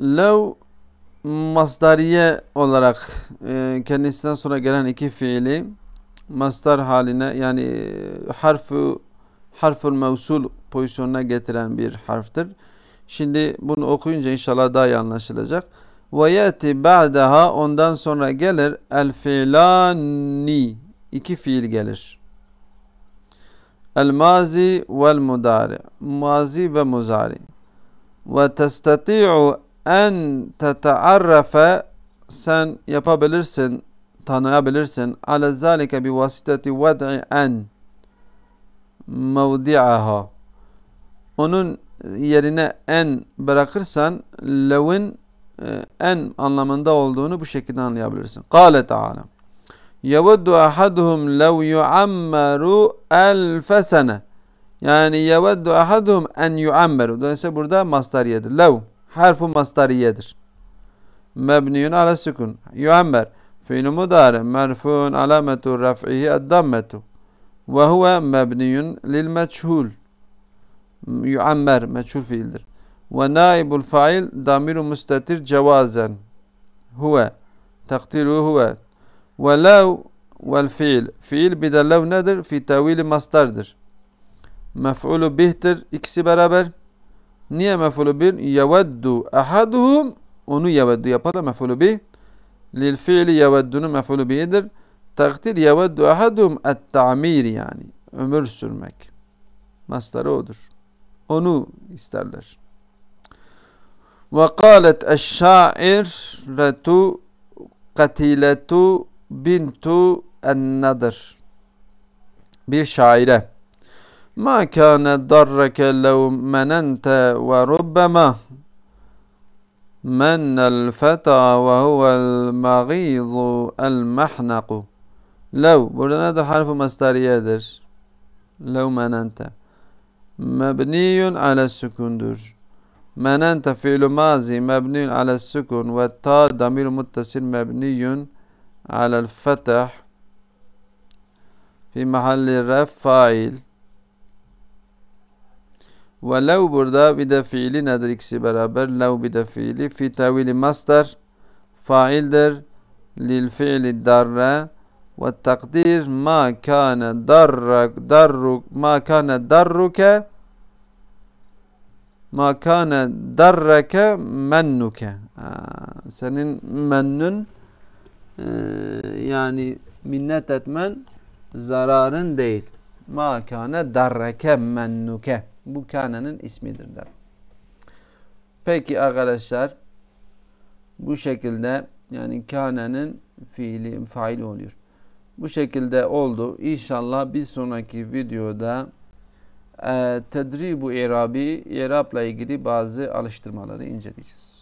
Lev masdariye olarak e, kendisinden sonra gelen iki fiili masdar haline yani e, harfu harful mevsul pozisyonuna getiren bir harftir. Şimdi bunu okuyunca inşallah daha iyi anlaşılacak. Ve yeti ba'daha ondan sonra gelir el filani iki fiil gelir. El mazi vel mudari mazi ve muzari ve testati'u en tetearrafe sen yapabilirsin, tanıyabilirsin. Ale zalike bi vasiteti ved'i en mevdi'aha. Onun yerine en bırakırsan levin e, en anlamında olduğunu bu şekilde anlayabilirsin. Kale Teala. Yeveddu ahaduhum lev yuammeru elfe sene. Yani yeveddu ahaduhum en yuammeru. Dolayısıyla burada mastar yedir. Lev. حرف مصدريتر مبني على السكون يعمر في المضارع مرفوع علامة رفعه الضمة وهو مبني للمجهول يعمر مجهول فيلدر ونائب الفاعل ضمير مستتر جوازا هو تقديره هو ولو والفعل فعل بدل لو ندر في تأويل مصدر مفعول بهتر اكس برابر Niye mef'ulü bir? Yeveddu ahaduhum onu yeveddu yapar mef'ulü bir. Lil fiili yeveddunun mef'ulü bi'dir. Takdir yeveddu ahaduhum et-ta'mir yani. Ömür sürmek. Masları odur. Onu isterler. Ve kâlet eşşâiretu katiletu bintu en-nadır. Bir şaire ما كان ضرك لو مننت وربما من الفتى وهو المغيظ المحنق لو بردنا در حرف مصدرية در لو مننت مبني على السكون در مننت فعل ماضي مبني على السكون والتاء ضمير متصل مبني على الفتح في محل رفع فاعل Ve lev burada bir de fiili nedir ikisi beraber? Lev bir de fiili. Fi tevili master, faildir. Lil fiili darre ve takdir ma kana darrak darruk ma kana darruke ma kana darrake mennuke Aa, senin mennun e, yani minnet etmen zararın değil ma kana darrake mennuke bu kânenin ismidir der. Peki arkadaşlar bu şekilde yani kânenin fiili faili oluyor. Bu şekilde oldu. İnşallah bir sonraki videoda e, tedribu irabi irabla ilgili bazı alıştırmaları inceleyeceğiz.